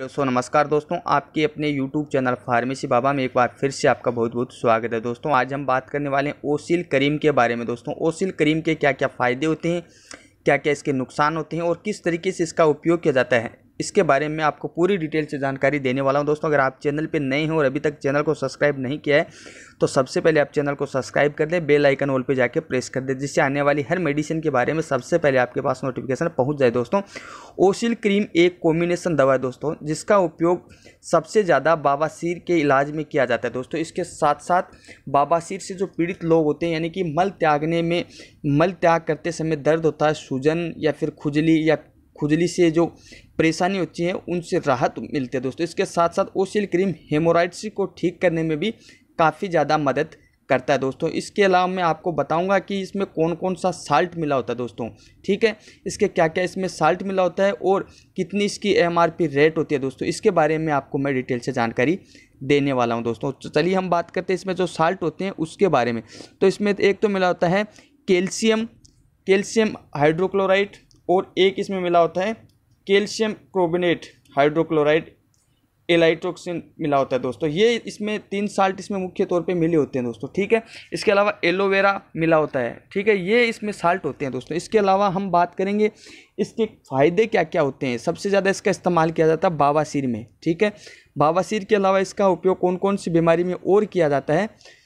दोस्तों नमस्कार दोस्तों आपके अपने YouTube चैनल फार्मेसी बाबा में एक बार फिर से आपका बहुत बहुत स्वागत है दोस्तों आज हम बात करने वाले हैं ओसिल करीम के बारे में दोस्तों ओसिल करीम के क्या क्या फ़ायदे होते हैं क्या क्या इसके नुकसान होते हैं और किस तरीके से इसका उपयोग किया जाता है इसके बारे में आपको पूरी डिटेल से जानकारी देने वाला हूं दोस्तों अगर आप चैनल पे नए हैं और अभी तक चैनल को सब्सक्राइब नहीं किया है तो सबसे पहले आप चैनल को सब्सक्राइब कर दें बेल आइकन ऑल पे जाके प्रेस कर दें जिससे आने वाली हर मेडिसिन के बारे में सबसे पहले आपके पास नोटिफिकेशन पहुँच जाए दोस्तों ओसिल क्रीम एक कॉम्बिनेशन दवा है दोस्तों जिसका उपयोग सबसे ज़्यादा बाबासीर के इलाज में किया जाता है दोस्तों इसके साथ साथ बाबासीर से जो पीड़ित लोग होते हैं यानी कि मल त्यागने में मल त्याग करते समय दर्द होता है सूजन या फिर खुजली या खुजली से जो परेशानी होती है उनसे राहत मिलती है दोस्तों इसके साथ साथ ओसिल क्रीम हेमोराइड्स को ठीक करने में भी काफ़ी ज़्यादा मदद करता है दोस्तों इसके अलावा मैं आपको बताऊंगा कि इसमें कौन कौन सा साल्ट मिला होता है दोस्तों ठीक है इसके क्या क्या इसमें साल्ट मिला होता है और कितनी इसकी एमआरपी रेट होती है दोस्तों इसके बारे में आपको मैं डिटेल से जानकारी देने वाला हूं दोस्तों तो चलिए हम बात करते हैं इसमें जो साल्ट होते हैं उसके बारे में तो इसमें एक तो मिला होता है कैल्शियम कैल्शियम हाइड्रोक्लोराइड और एक इसमें मिला होता है कैल्शियम क्रोबिनेट हाइड्रोक्लोराइड एलाइट्रोक्सिन मिला होता है दोस्तों ये इसमें तीन साल्ट इसमें मुख्य तौर पे मिले होते हैं दोस्तों ठीक है इसके अलावा एलोवेरा मिला होता है ठीक है ये इसमें साल्ट होते हैं दोस्तों इसके अलावा हम बात करेंगे इसके फ़ायदे क्या क्या होते हैं सबसे ज़्यादा इसका इस्तेमाल किया जाता है बाबासीर में ठीक है बाबासीर के अलावा इसका उपयोग कौन कौन सी बीमारी में और किया जाता है